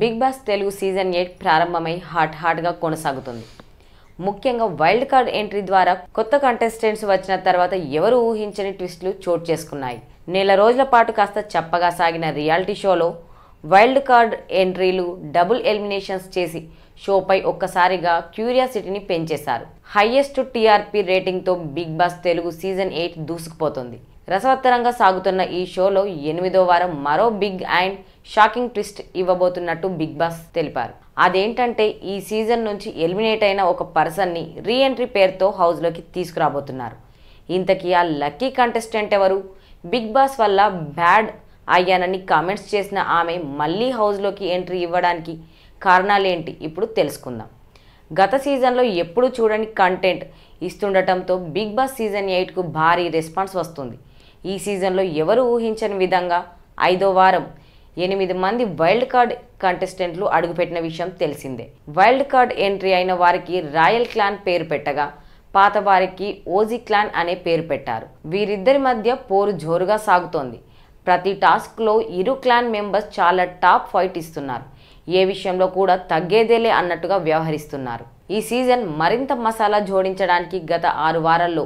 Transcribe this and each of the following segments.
big Boss Telugu season eight ప్రారంభమై hot గా కొనసాగుతుంది ముఖ్యంగా వైల్డ్ కార్డ్ ఎంట్రీ ద్వారా కొత్త కంటెస్టెంట్స్ వచ్చిన తర్వాత ఎవరు ఊహించని ట్విస్ట్లు చోటు చేసుకున్నాయి నెల రోజుల పాటు కాస్త చప్పగా సాగిన రియాలిటీ షోలో వైల్డ్ కార్డ్ ఎంట్రీలు డబుల్ ఎలిమినేషన్స్ చేసి షోపై ఒక్కసారిగా క్యూరియాసిటీని పెంచేశారు హైయెస్ట్ టీఆర్పీ రేటింగ్తో Bigg Boss Telugu season eight దూసుకుపోతుంది రసవత్తరంగా సాగుతున్న ఈ షోలో ఎనిమిదో వారం మరో బిగ్ అండ్ షాకింగ్ ట్విస్ట్ ఇవ్వబోతున్నట్టు బిగ్ బాస్ తెలిపారు అదేంటంటే ఈ సీజన్ నుంచి ఎలిమినేట్ అయిన ఒక పర్సన్ని రీఎంట్రీ పేరుతో హౌస్లోకి తీసుకురాబోతున్నారు ఇంతకీ ఆ లక్కీ కంటెస్టెంట్ ఎవరు బిగ్ బాస్ వల్ల బ్యాడ్ అయ్యానని కామెంట్స్ చేసిన ఆమె మళ్ళీ హౌస్లోకి ఎంట్రీ ఇవ్వడానికి కారణాలేంటి ఇప్పుడు తెలుసుకుందాం గత సీజన్లో ఎప్పుడు చూడని కంటెంట్ ఇస్తుండటంతో బిగ్ బాస్ సీజన్ ఎయిట్కు భారీ రెస్పాన్స్ వస్తుంది ఈ సీజన్లో ఎవరు ఊహించని విధంగా ఐదో వారం ఎనిమిది మంది వైల్డ్ కార్డ్ కంటెస్టెంట్లు అడుగుపెట్టిన విషయం తెలిసిందే వైల్డ్ కార్డ్ ఎంట్రీ అయిన వారికి రాయల్ క్లాన్ పేరు పెట్టగా పాత వారికి ఓజీ క్లాన్ అనే పేరు పెట్టారు వీరిద్దరి మధ్య పోరు జోరుగా సాగుతోంది ప్రతి టాస్క్లో ఇరు క్లాన్ మెంబర్స్ చాలా టాప్ ఫైట్ ఇస్తున్నారు ఏ విషయంలో కూడా తగ్గేదేలే అన్నట్టుగా వ్యవహరిస్తున్నారు ఈ సీజన్ మరింత మసాలా జోడించడానికి గత ఆరు వారాల్లో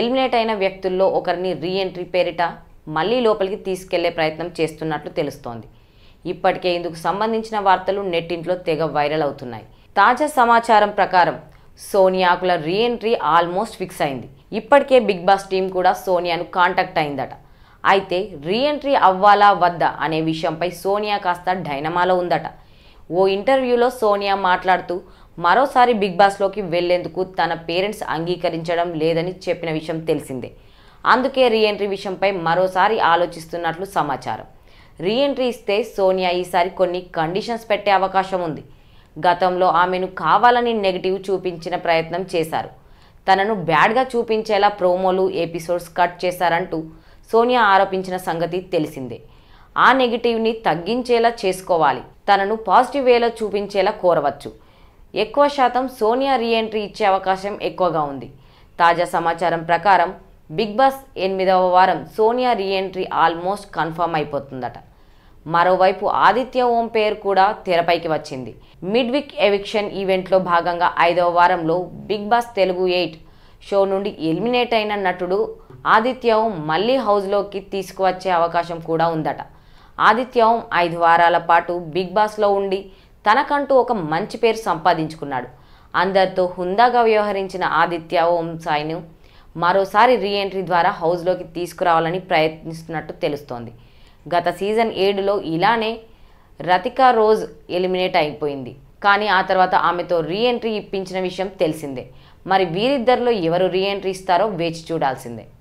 ఎలిమినేట్ అయిన వ్యక్తుల్లో ఒకరిని రీఎంట్రీ పేరిట మళ్లీ లోపలికి తీసుకెళ్లే ప్రయత్నం చేస్తున్నట్లు తెలుస్తోంది ఇప్పటికే ఇందుకు సంబంధించిన వార్తలు నెట్టింట్లో తెగ వైరల్ అవుతున్నాయి తాజా సమాచారం ప్రకారం సోనియాకుల రీఎంట్రీ ఆల్మోస్ట్ ఫిక్స్ అయింది ఇప్పటికే బిగ్ బాస్ టీం కూడా సోనియాను కాంటాక్ట్ అయిందట అయితే రీఎంట్రీ అవ్వాలా వద్దా అనే విషయంపై సోనియా కాస్త డైనమాలో ఉందట ఓ ఇంటర్వ్యూలో సోనియా మాట్లాడుతూ మరోసారి బిగ్ బాస్లోకి వెళ్లేందుకు తన పేరెంట్స్ అంగీకరించడం లేదని చెప్పిన విషయం తెలిసిందే అందుకే రీఎంట్రీ విషయంపై మరోసారి ఆలోచిస్తున్నట్లు సమాచారం రీఎంట్రీ ఇస్తే సోనియా ఈసారి కొన్ని కండిషన్స్ పెట్టే అవకాశం ఉంది గతంలో ఆమెను కావాలని నెగిటివ్ చూపించిన ప్రయత్నం చేశారు తనను బ్యాడ్గా చూపించేలా ప్రోమోలు ఎపిసోడ్స్ కట్ చేశారంటూ సోనియా ఆరోపించిన సంగతి తెలిసిందే ఆ నెగిటివ్ని తగ్గించేలా చేసుకోవాలి తనను పాజిటివ్ వేలో చూపించేలా కోరవచ్చు ఎక్కువ శాతం సోనియా రీఎంట్రీ ఇచ్చే అవకాశం ఎక్కువగా ఉంది తాజా సమాచారం ప్రకారం బిగ్ బాస్ ఎనిమిదవ వారం సోనియా రీఎంట్రీ ఆల్మోస్ట్ కన్ఫర్మ్ అయిపోతుందట మరోవైపు ఆదిత్య ఓం పేరు కూడా తెరపైకి వచ్చింది మిడ్ వీక్ ఎవిక్షన్ ఈవెంట్లో భాగంగా ఐదవ వారంలో Bigg Boss Telugu eight show నుండి ఎలిమినేట్ అయిన నటుడు ఆదిత్య ఓం మళ్ళీ హౌస్లోకి తీసుకువచ్చే అవకాశం కూడా ఉందట ఆదిత్య ఓం ఐదు వారాల పాటు బిగ్ బాస్లో ఉండి తనకంటూ ఒక మంచి పేరు సంపాదించుకున్నాడు అందరితో హుందాగా వ్యవహరించిన ఆదిత్య ఓం సాయిను మరోసారి రీఎంట్రీ ద్వారా హౌస్లోకి తీసుకురావాలని ప్రయత్నిస్తున్నట్టు తెలుస్తోంది గత సీజన్ ఏడులో ఇలానే రతికా రోజ్ ఎలిమినేట్ అయిపోయింది కానీ ఆ తర్వాత ఆమెతో రీఎంట్రీ ఇప్పించిన విషయం తెలిసిందే మరి వీరిద్దరిలో ఎవరు రీఎంట్రీ ఇస్తారో వేచి చూడాల్సిందే